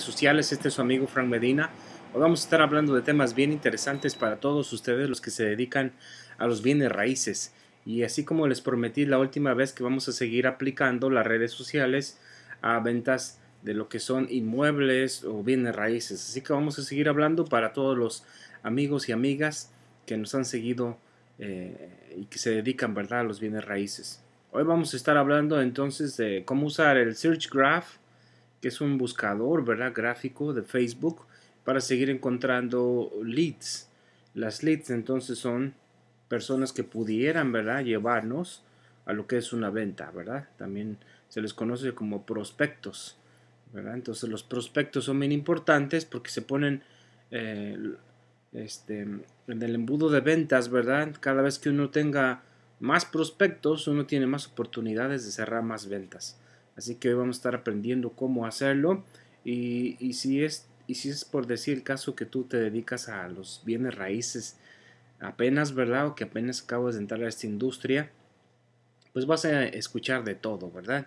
sociales. Este es su amigo Frank Medina. Hoy vamos a estar hablando de temas bien interesantes para todos ustedes los que se dedican a los bienes raíces. Y así como les prometí la última vez que vamos a seguir aplicando las redes sociales a ventas de lo que son inmuebles o bienes raíces. Así que vamos a seguir hablando para todos los amigos y amigas que nos han seguido eh, y que se dedican ¿verdad? a los bienes raíces. Hoy vamos a estar hablando entonces de cómo usar el Search Graph que es un buscador ¿verdad? gráfico de Facebook para seguir encontrando leads. Las leads entonces son personas que pudieran ¿verdad? llevarnos a lo que es una venta, ¿verdad? También se les conoce como prospectos, ¿verdad? Entonces los prospectos son bien importantes porque se ponen eh, este, en el embudo de ventas, ¿verdad? Cada vez que uno tenga más prospectos, uno tiene más oportunidades de cerrar más ventas. Así que hoy vamos a estar aprendiendo cómo hacerlo. Y, si, es, y si es por decir el caso que tú te dedicas a los bienes raíces apenas, ¿verdad? O que apenas acabas de entrar a esta industria, pues vas a escuchar de todo, ¿verdad?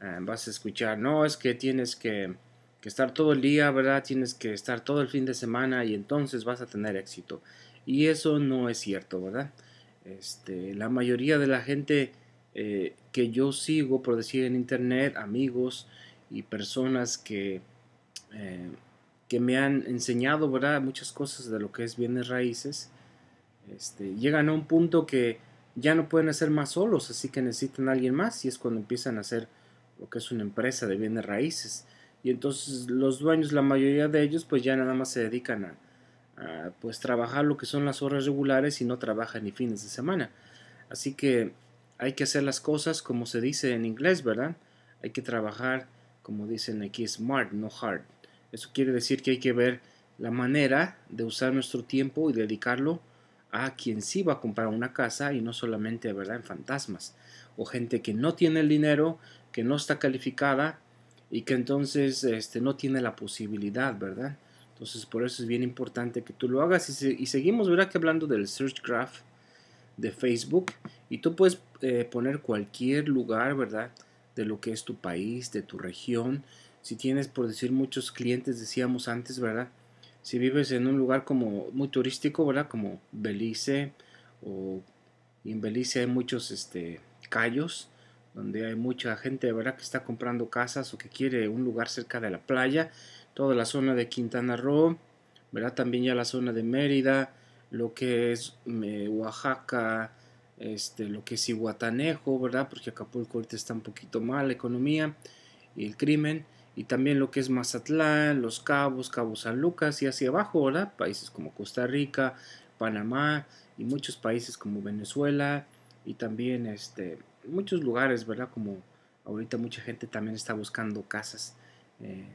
Ah, vas a escuchar, no, es que tienes que, que estar todo el día, ¿verdad? Tienes que estar todo el fin de semana y entonces vas a tener éxito. Y eso no es cierto, ¿verdad? Este, la mayoría de la gente eh, que yo sigo, por decir, en internet, amigos y personas que, eh, que me han enseñado, ¿verdad? Muchas cosas de lo que es bienes raíces. Este, llegan a un punto que ya no pueden hacer más solos, así que necesitan a alguien más y es cuando empiezan a hacer lo que es una empresa de bienes raíces. Y entonces los dueños, la mayoría de ellos, pues ya nada más se dedican a, a pues trabajar lo que son las horas regulares y no trabajan ni fines de semana. Así que hay que hacer las cosas como se dice en inglés, ¿verdad? Hay que trabajar, como dicen aquí, smart, no hard. Eso quiere decir que hay que ver la manera de usar nuestro tiempo y dedicarlo a quien sí va a comprar una casa y no solamente, ¿verdad?, en fantasmas. O gente que no tiene el dinero, que no está calificada y que entonces este, no tiene la posibilidad, ¿verdad? Entonces por eso es bien importante que tú lo hagas y, y seguimos, ¿verdad?, que hablando del Search Graph de Facebook y tú puedes eh, poner cualquier lugar, ¿verdad? De lo que es tu país, de tu región. Si tienes, por decir, muchos clientes, decíamos antes, ¿verdad? Si vives en un lugar como muy turístico, ¿verdad? Como Belice o en Belice hay muchos este, callos donde hay mucha gente, ¿verdad? Que está comprando casas o que quiere un lugar cerca de la playa. Toda la zona de Quintana Roo, ¿verdad? También ya la zona de Mérida, lo que es Oaxaca, este, lo que es Iguatanejo, ¿verdad? Porque Acapulco ahorita está un poquito mal la economía y el crimen. Y también lo que es Mazatlán, Los Cabos, Cabo San Lucas y hacia abajo, ¿verdad? Países como Costa Rica, Panamá y muchos países como Venezuela y también este, muchos lugares, ¿verdad? Como ahorita mucha gente también está buscando casas eh,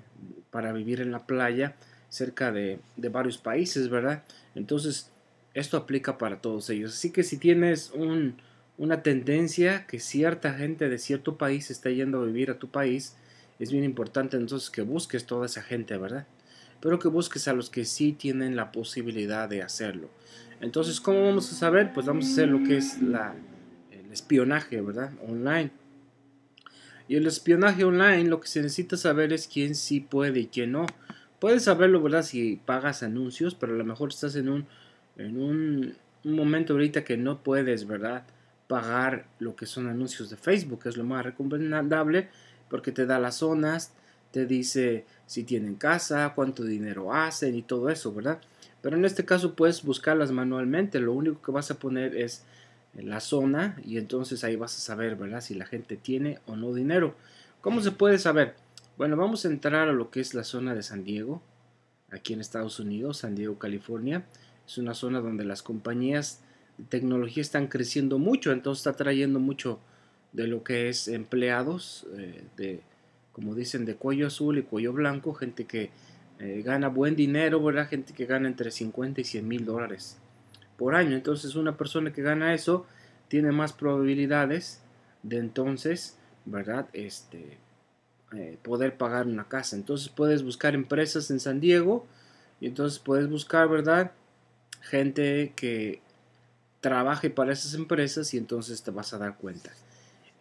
para vivir en la playa cerca de, de varios países, ¿verdad? Entonces, esto aplica para todos ellos. Así que si tienes un, una tendencia que cierta gente de cierto país está yendo a vivir a tu país, es bien importante entonces que busques toda esa gente, ¿verdad? Pero que busques a los que sí tienen la posibilidad de hacerlo. Entonces, ¿cómo vamos a saber? Pues vamos a hacer lo que es el espionaje, ¿verdad? Online. Y el espionaje online lo que se necesita saber es quién sí puede y quién no. Puedes saberlo, ¿verdad? Si pagas anuncios, pero a lo mejor estás en un en un, momento ahorita que no puedes, ¿verdad? Pagar lo que son anuncios de Facebook, es lo más recomendable, porque te da las zonas, te dice si tienen casa, cuánto dinero hacen y todo eso, ¿verdad? Pero en este caso puedes buscarlas manualmente, lo único que vas a poner es la zona y entonces ahí vas a saber, ¿verdad? Si la gente tiene o no dinero. ¿Cómo se puede saber? Bueno, vamos a entrar a lo que es la zona de San Diego, aquí en Estados Unidos, San Diego, California es una zona donde las compañías de tecnología están creciendo mucho, entonces está trayendo mucho de lo que es empleados, eh, de, como dicen, de cuello azul y cuello blanco, gente que eh, gana buen dinero, ¿verdad? Gente que gana entre 50 y 100 mil dólares por año. Entonces una persona que gana eso tiene más probabilidades de entonces, ¿verdad? Este, eh, poder pagar una casa. Entonces puedes buscar empresas en San Diego y entonces puedes buscar, ¿verdad? gente que trabaje para esas empresas y entonces te vas a dar cuenta.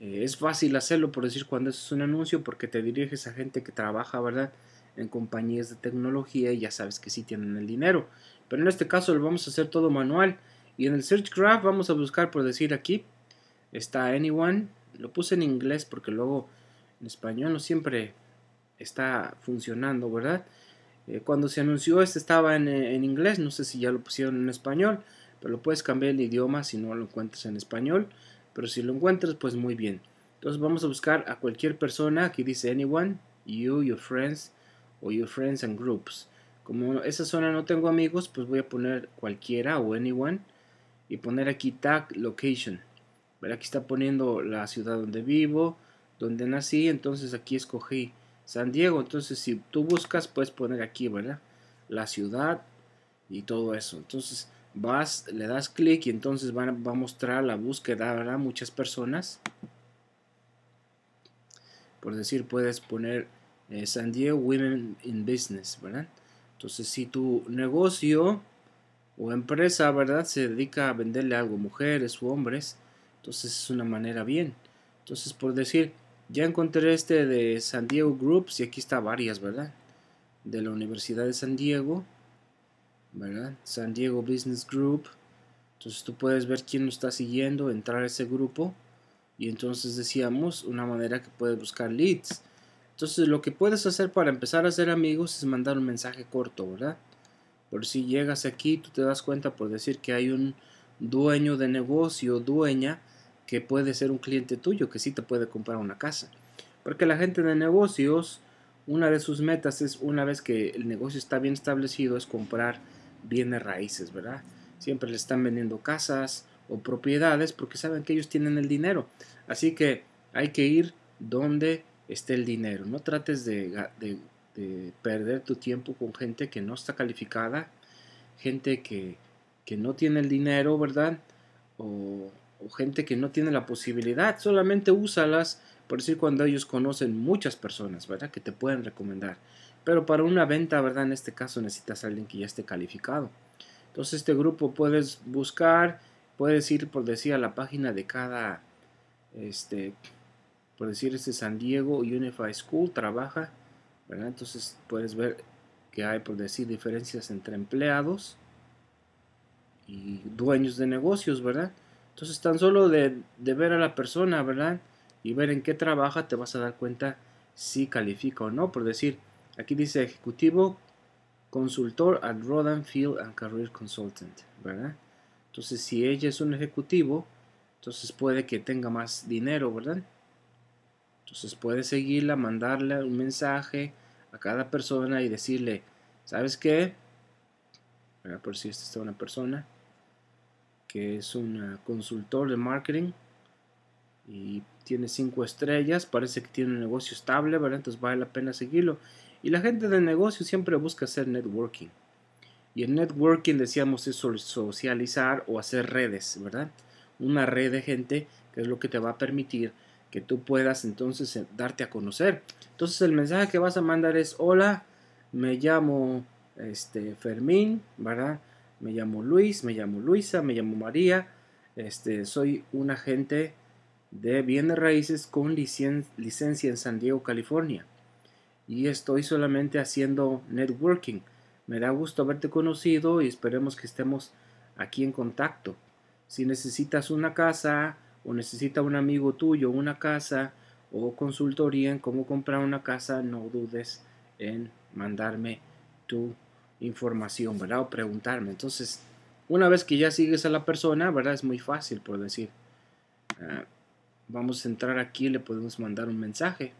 Eh, es fácil hacerlo por decir cuando es un anuncio porque te diriges a gente que trabaja, ¿verdad? En compañías de tecnología y ya sabes que sí tienen el dinero. Pero en este caso lo vamos a hacer todo manual. Y en el Search Graph vamos a buscar, por decir aquí, está Anyone. Lo puse en inglés porque luego en español no siempre está funcionando, ¿verdad? Eh, cuando se anunció este estaba eh, en, inglés, no sé si ya lo pusieron en español, pero puedes cambiar el idioma si no lo encuentras en español, pero si lo encuentras pues muy bien. Entonces vamos a buscar a cualquier persona, aquí dice anyone, you, your friends o your friends and groups. Como esa zona no tengo amigos, pues voy a poner cualquiera o anyone y poner aquí tag location. aquí está poniendo la ciudad donde vivo, donde nací, entonces aquí escogí San Diego. Entonces, si tú buscas, puedes poner aquí, ¿verdad? La ciudad y todo eso. Entonces, vas, le das clic y entonces va, a mostrar la búsqueda, ¿verdad? Muchas personas. Por decir, puedes poner eh, San Diego Women in Business, ¿verdad? Entonces, si tu negocio o empresa, ¿verdad? Se dedica a venderle algo mujeres u hombres, entonces es una manera bien. Entonces, por decir, ya encontré este de San Diego Groups y aquí está varias, ¿verdad? De la Universidad de San Diego, ¿verdad? San Diego Business Group. Entonces tú puedes ver quién nos está siguiendo, entrar a ese grupo. Y entonces decíamos una manera que puedes buscar leads. Entonces lo que puedes hacer para empezar a ser amigos es mandar un mensaje corto, ¿verdad? Por si llegas aquí, tú te das cuenta por decir que hay un dueño de negocio, dueña, que puede ser un cliente tuyo que sí te puede comprar una casa. Porque la gente de negocios, una de sus metas es, una vez que el negocio está bien establecido, es comprar bienes raíces, ¿verdad? Siempre le están vendiendo casas o propiedades porque saben que ellos tienen el dinero. Así que hay que ir donde esté el dinero. No trates de, de perder tu tiempo con gente que no está calificada, gente que, que no tiene el dinero, ¿verdad? O, gente que no tiene la posibilidad, solamente úsalas, por decir, cuando ellos conocen muchas personas, ¿verdad? Que te pueden recomendar. Pero para una venta, ¿verdad? En este caso necesitas alguien que ya esté calificado. Entonces este grupo puedes buscar, puedes ir, por decir, a la página de cada, este, por decir, este San Diego Unified School trabaja, ¿verdad? Entonces puedes ver que hay, por decir, diferencias entre empleados y dueños de negocios, ¿verdad? Entonces tan solo de, ver a la persona, ¿verdad? Y ver en qué trabaja, te vas a dar cuenta si califica o no. Por decir, aquí dice ejecutivo consultor at Rodan Field and Career Consultant, ¿verdad? Entonces, si ella es un ejecutivo, entonces puede que tenga más dinero, ¿verdad? Entonces puede seguirla, mandarle un mensaje a cada persona y decirle, ¿sabes qué? Por si esta es una persona, que es un consultor de marketing y tiene cinco estrellas, parece que tiene un negocio estable, ¿verdad? Entonces vale la pena seguirlo. Y la gente de negocio siempre busca hacer networking. Y el networking, decíamos, es socializar o hacer redes, ¿verdad? Una red de gente que es lo que te va a permitir que tú puedas entonces eh, darte a conocer. Entonces el mensaje que vas a mandar es, hola, me llamo este, Fermín, ¿verdad? me llamo Luis, me llamo Luisa, me llamo María, este, soy un agente de bienes raíces con licencia en San Diego, California. Y estoy solamente haciendo networking. Me da gusto haberte conocido y esperemos que estemos aquí en contacto. Si necesitas una casa o necesita un amigo tuyo una casa o consultoría en cómo comprar una casa, no dudes en mandarme tu información, ¿verdad? O preguntarme. Entonces, una vez que ya sigues a la persona, ¿verdad? Es muy fácil por decir, ah, vamos a entrar aquí, le podemos mandar un mensaje.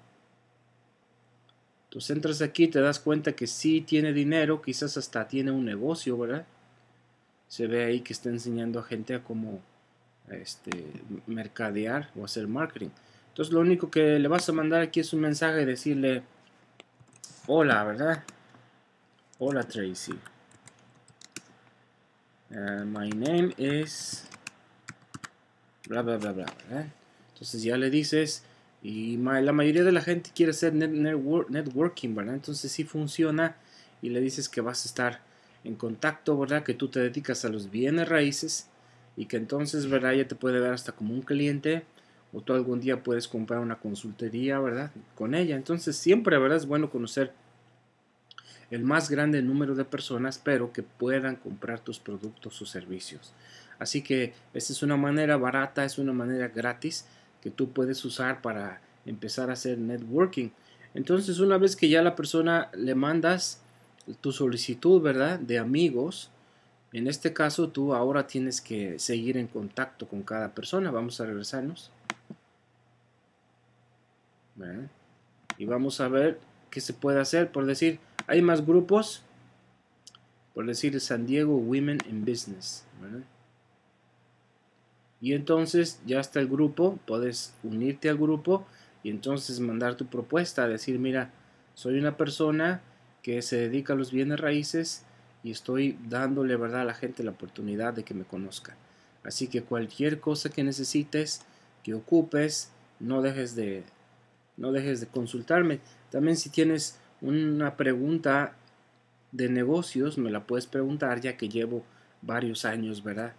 Entonces entras aquí, te das cuenta que si tiene dinero, quizás hasta tiene un negocio, ¿verdad? Se ve ahí que está enseñando a gente a cómo este, mercadear o hacer marketing. Entonces lo único que le vas a mandar aquí es un mensaje y decirle, hola, ¿verdad? Hola Tracy. Ah, my name is... Bla, bla, bla, bla. Entonces ya le dices... Y la mayoría de la gente quiere hacer networking, ¿verdad? Entonces sí funciona y le dices que vas a estar en contacto, ¿verdad? Que tú te dedicas a los bienes raíces y que entonces, ¿verdad? Ya te puede dar hasta como un cliente o tú algún día puedes comprar una consultoría, ¿verdad? Con ella. Entonces siempre, ¿verdad? Es bueno conocer el más grande número de personas, pero que puedan comprar tus productos o servicios. Así que esta es una manera barata, es una manera gratis que tú puedes usar para empezar a hacer networking. Entonces, una vez que ya la persona le mandas tu solicitud, ¿verdad? De amigos, en este caso tú ahora tienes que seguir en contacto con cada persona. Vamos a regresarnos. Y vamos a ver qué se puede hacer por decir, hay más grupos, por decir San Diego Women in Business. Y entonces ya está el grupo, puedes unirte al grupo y entonces mandar tu propuesta, decir, mira, soy una persona que se dedica a los bienes raíces y estoy dándole ¿verdad? a la gente la oportunidad de que me conozca. Así que cualquier cosa que necesites, que ocupes, no dejes de, no dejes de consultarme. También si tienes una pregunta de negocios me la puedes preguntar ya que llevo varios años, ¿verdad?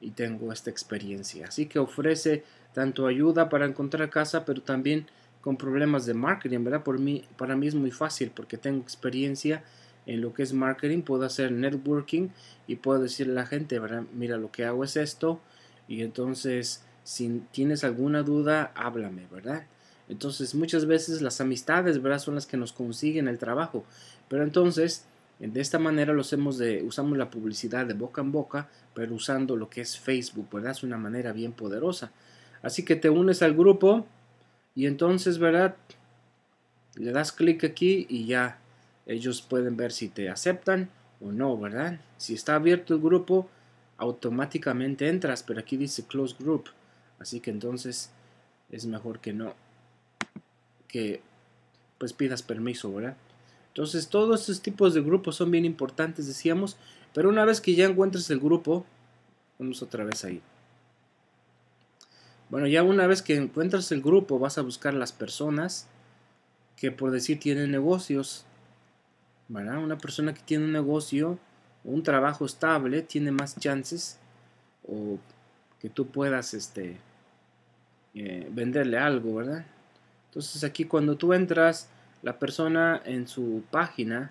Y tengo esta experiencia. Así que ofrece tanto ayuda para encontrar casa, pero también con problemas de marketing, ¿verdad? Por mí, para mí es muy fácil porque tengo experiencia en lo que es marketing, puedo hacer networking y puedo decirle a la gente, ¿verdad? Mira, lo que hago es esto y entonces si tienes alguna duda, háblame, ¿verdad? Entonces muchas veces las amistades, ¿verdad? Son las que nos consiguen el trabajo. Pero entonces, de esta manera los de, usamos la publicidad de boca en boca, pero usando lo que es Facebook, ¿verdad? Es una manera bien poderosa. Así que te unes al grupo y entonces, ¿verdad? Le das clic aquí y ya ellos pueden ver si te aceptan o no, ¿verdad? Si está abierto el grupo, automáticamente entras, pero aquí dice Close Group. Así que entonces es mejor que no pues pidas permiso, ¿verdad? Entonces todos estos tipos de grupos son bien importantes, decíamos, pero una vez que ya encuentres el grupo, vamos otra vez ahí. Bueno, ya una vez que encuentras el grupo, vas a buscar las personas que por decir tienen negocios, ¿verdad? Una persona que tiene un negocio, un trabajo estable, tiene más chances o que tú puedas este, eh, venderle algo, ¿verdad? Entonces aquí cuando tú entras la persona en su página,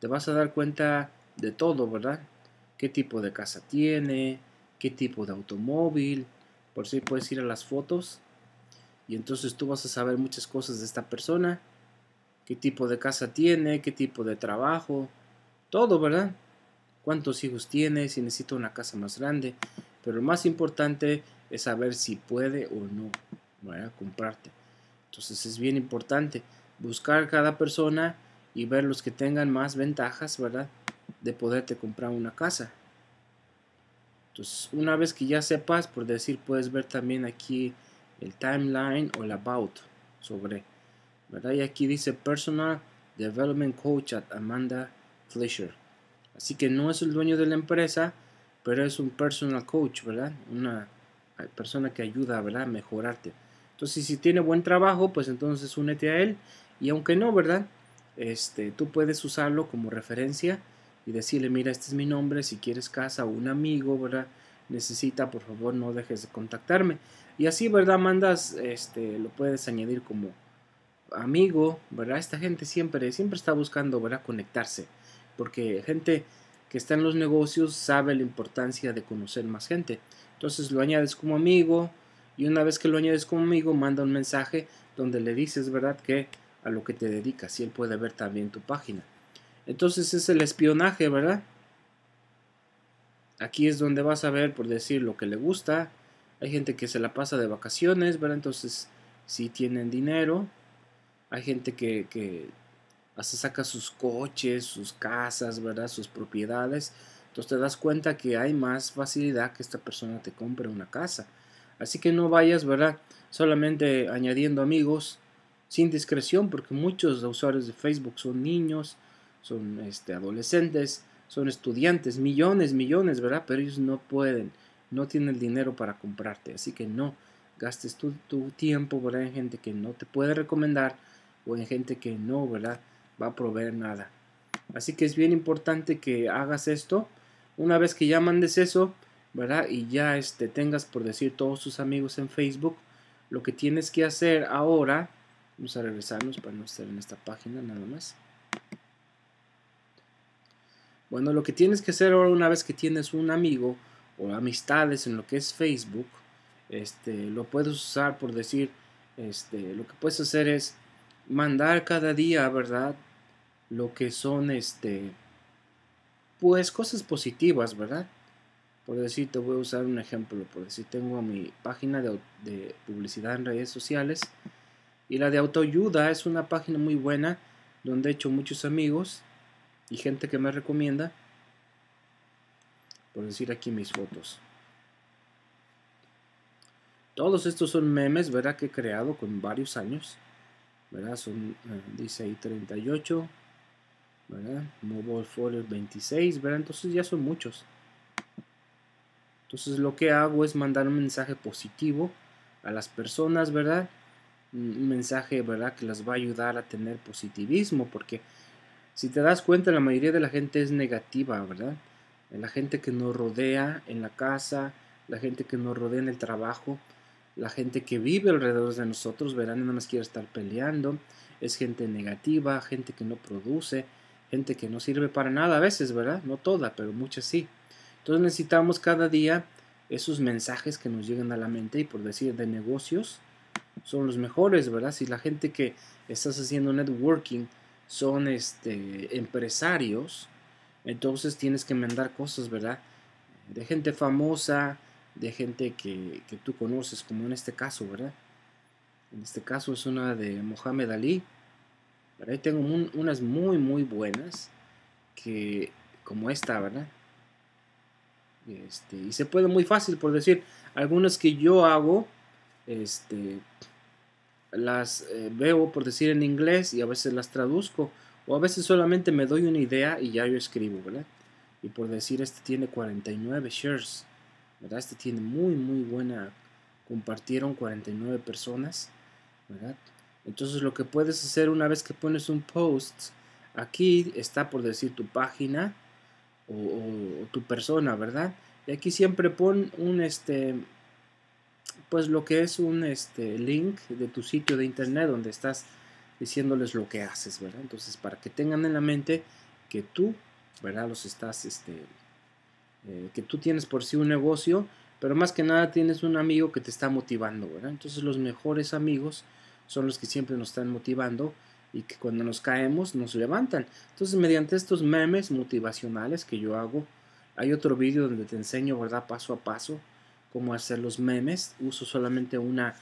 te vas a dar cuenta de todo, ¿verdad? ¿Qué tipo de casa tiene? ¿Qué tipo de automóvil? Por si puedes ir a las fotos. Y entonces tú vas a saber muchas cosas de esta persona. ¿Qué tipo de casa tiene? ¿Qué tipo de trabajo? Todo, ¿verdad? ¿Cuántos hijos tiene? Si necesita una casa más grande. Pero lo más importante es saber si puede o no comprarte. Entonces es bien importante buscar cada persona y ver los que tengan más ventajas, ¿verdad? De poderte comprar una casa. Entonces, una vez que ya sepas, por decir, puedes ver también aquí el timeline o el about sobre, ¿verdad? Y aquí dice Personal Development Coach at Amanda Fleischer. Así que no es el dueño de la empresa, pero es un personal coach, ¿verdad? Una persona que ayuda, ¿verdad? A mejorarte. Entonces, si tiene buen trabajo, pues entonces únete a él. Y aunque no, ¿verdad? Este, tú puedes usarlo como referencia y decirle, mira, este es mi nombre, si quieres casa o un amigo, ¿verdad? Necesita, por favor, no dejes de contactarme. Y así, ¿verdad? Mandas, este, lo puedes añadir como amigo, ¿verdad? Esta gente siempre, siempre está buscando, ¿verdad? Conectarse. Porque gente que está en los negocios sabe la importancia de conocer más gente. Entonces lo añades como amigo, y una vez que lo añades conmigo, manda un mensaje donde le dices, ¿verdad?, que a lo que te dedicas y él puede ver también tu página. Entonces es el espionaje, ¿verdad? Aquí es donde vas a ver, por decir, lo que le gusta. Hay gente que se la pasa de vacaciones, ¿verdad? Entonces, si tienen dinero. Hay gente que, que hasta saca sus coches, sus casas, ¿verdad? Sus propiedades. Entonces te das cuenta que hay más facilidad que esta persona te compre una casa. Así que no vayas, ¿verdad? Solamente añadiendo amigos sin discreción, porque muchos usuarios de Facebook son niños, son este, adolescentes, son estudiantes, millones, millones, ¿verdad? Pero ellos no pueden, no tienen el dinero para comprarte. Así que no gastes tu, tu tiempo, ¿verdad? En gente que no te puede recomendar o en gente que no, ¿verdad? Va a proveer nada. Así que es bien importante que hagas esto. Una vez que ya mandes eso, y ya este, tengas, por decir, todos tus amigos en Facebook, lo que tienes que hacer ahora, vamos a regresarnos para no estar en esta página nada más. Bueno, lo que tienes que hacer ahora una vez que tienes un amigo o amistades en lo que es Facebook, este, lo puedes usar por decir, este, lo que puedes hacer es mandar cada día, ¿verdad? Lo que son, este, pues cosas positivas, ¿verdad? Por decir, te voy a usar un ejemplo. Por decir, tengo mi página de, publicidad en redes sociales. Y la de autoayuda es una página muy buena donde he hecho muchos amigos y gente que me recomienda. Por decir aquí mis fotos. Todos estos son memes, ¿verdad? Que he creado con varios años. ¿Verdad? Son, eh, dice ahí 38. ¿Verdad? Mobile Folder 26, ¿verdad? Entonces ya son muchos. Entonces lo que hago es mandar un mensaje positivo a las personas, ¿verdad? Un mensaje, ¿verdad? Que las va a ayudar a tener positivismo, porque si te das cuenta, la mayoría de la gente es negativa, ¿verdad? La gente que nos rodea en la casa, la gente que nos rodea en el trabajo, la gente que vive alrededor de nosotros, ¿verdad? Nada más quiere estar peleando, es gente negativa, gente que no produce, gente que no sirve para nada a veces, ¿verdad? No toda, pero muchas sí. Entonces necesitamos cada día esos mensajes que nos llegan a la mente y por decir de negocios son los mejores, ¿verdad? Si la gente que estás haciendo networking son este, empresarios, entonces tienes que mandar cosas, ¿verdad? De gente famosa, de gente que, que tú conoces, como en este caso, ¿verdad? En este caso es una de Mohamed Ali. Pero ahí tengo unas muy, muy buenas, que como esta, ¿verdad? Este, y se puede muy fácil, por decir, algunas que yo hago, este, las eh, veo, por decir, en inglés y a veces las traduzco. O a veces solamente me doy una idea y ya yo escribo, ¿verdad? Y por decir, este tiene 49 shares, ¿verdad? Este tiene muy, muy buena... Compartieron 49 personas, ¿verdad? Entonces lo que puedes hacer una vez que pones un post, aquí está por decir tu página, o, tu persona, ¿verdad? Y aquí siempre pon un, este, pues lo que es un este, link de tu sitio de internet donde estás diciéndoles lo que haces, ¿verdad? Entonces, para que tengan en la mente que tú, ¿verdad? Los estás, este, eh, que tú tienes por sí un negocio, pero más que nada tienes un amigo que te está motivando, ¿verdad? Entonces, los mejores amigos son los que siempre nos están motivando y que cuando nos caemos nos levantan. Entonces, mediante estos memes motivacionales que yo hago, hay otro vídeo donde te enseño, ¿verdad? Paso a paso cómo hacer los memes. Uso solamente una,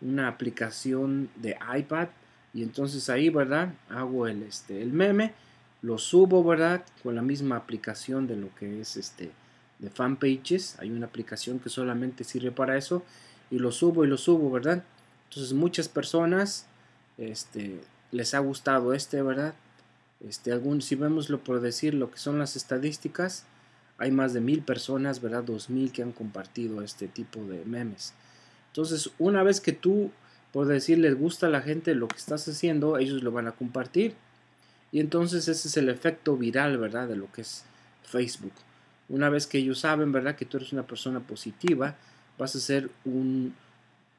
una aplicación de iPad y entonces ahí, ¿verdad? Hago el, este, el meme, lo subo, ¿verdad? Con la misma aplicación de lo que es este de fanpages. Hay una aplicación que solamente sirve para eso y lo subo y lo subo, ¿verdad? Entonces muchas personas este, les ha gustado este, ¿verdad? Este, algún, si vemoslo por decir lo que son las estadísticas, hay más de mil personas, ¿verdad? Dos mil que han compartido este tipo de memes. Entonces, una vez que tú, por decir, les gusta a la gente lo que estás haciendo, ellos lo van a compartir. Y entonces ese es el efecto viral, ¿verdad? De lo que es Facebook. Una vez que ellos saben, ¿verdad? Que tú eres una persona positiva, vas a ser un...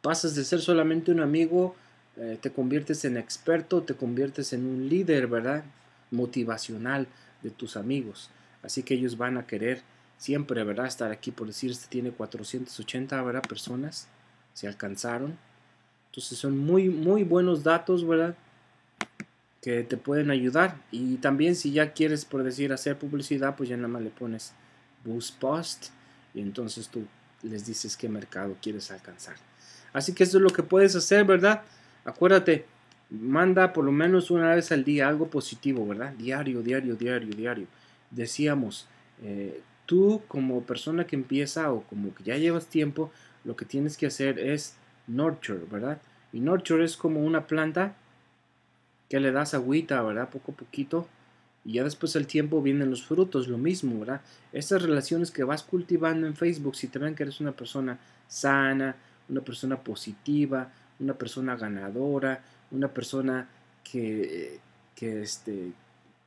pasas de ser solamente un amigo eh, te conviertes en experto, te conviertes en un líder, ¿verdad? Motivacional de tus amigos. Así que ellos van a querer siempre, ¿verdad? Estar aquí, por decir, este tiene 480, ¿verdad? Personas se alcanzaron. Entonces son muy, muy buenos datos, ¿verdad? Que te pueden ayudar. Y también si ya quieres, por decir, hacer publicidad, pues ya nada más le pones Boost Post y entonces tú les dices qué mercado quieres alcanzar. Así que eso es lo que puedes hacer, ¿verdad? Acuérdate, manda por lo menos una vez al día algo positivo, ¿verdad? Diario, diario, diario, diario. Decíamos, eh, tú como persona que empieza o como que ya llevas tiempo, lo que tienes que hacer es nurture, ¿verdad? Y nurture es como una planta que le das agüita, ¿verdad? Poco a poquito. Y ya después el tiempo vienen los frutos, lo mismo, ¿verdad? Estas relaciones que vas cultivando en Facebook, si te ven que eres una persona sana, una persona positiva, una persona ganadora, una persona que, que, este,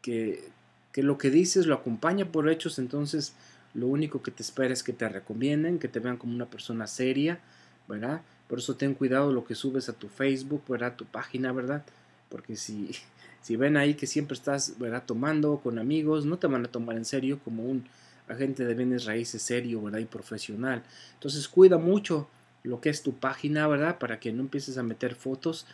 que, que lo que dices lo acompaña por hechos, entonces lo único que te espera es que te recomienden, que te vean como una persona seria, ¿verdad? Por eso ten cuidado lo que subes a tu Facebook, ¿verdad? Tu página, ¿verdad? Porque si, si ven ahí que siempre estás, ¿verdad? Tomando con amigos, no te van a tomar en serio como un agente de bienes raíces serio, ¿verdad? Y profesional. Entonces cuida mucho lo que es tu página, ¿verdad? Para que no empieces a meter fotos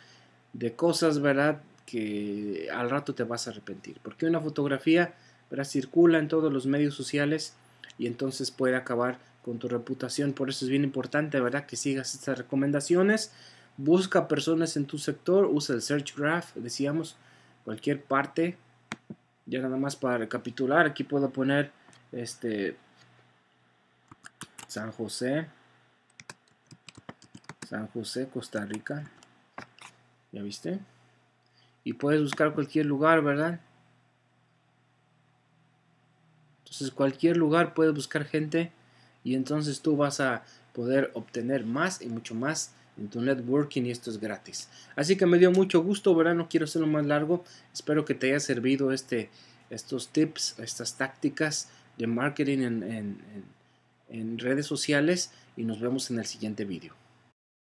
de cosas, ¿verdad? Que al rato te vas a arrepentir. Porque una fotografía, ¿verdad? Circula en todos los medios sociales y entonces puede acabar con tu reputación. Por eso es bien importante, ¿verdad? Que sigas estas recomendaciones. Busca personas en tu sector, usa el Search Graph, decíamos, cualquier parte. Ya nada más para recapitular, aquí puedo poner este San José, San José, Costa Rica. ¿Ya viste? Y puedes buscar cualquier lugar, ¿verdad? Entonces cualquier lugar puedes buscar gente y entonces tú vas a poder obtener más y mucho más en tu networking y esto es gratis. Así que me dio mucho gusto, ¿verdad? No quiero hacerlo más largo. Espero que te haya servido este, estos tips, estas tácticas de marketing en, en redes sociales y nos vemos en el siguiente video.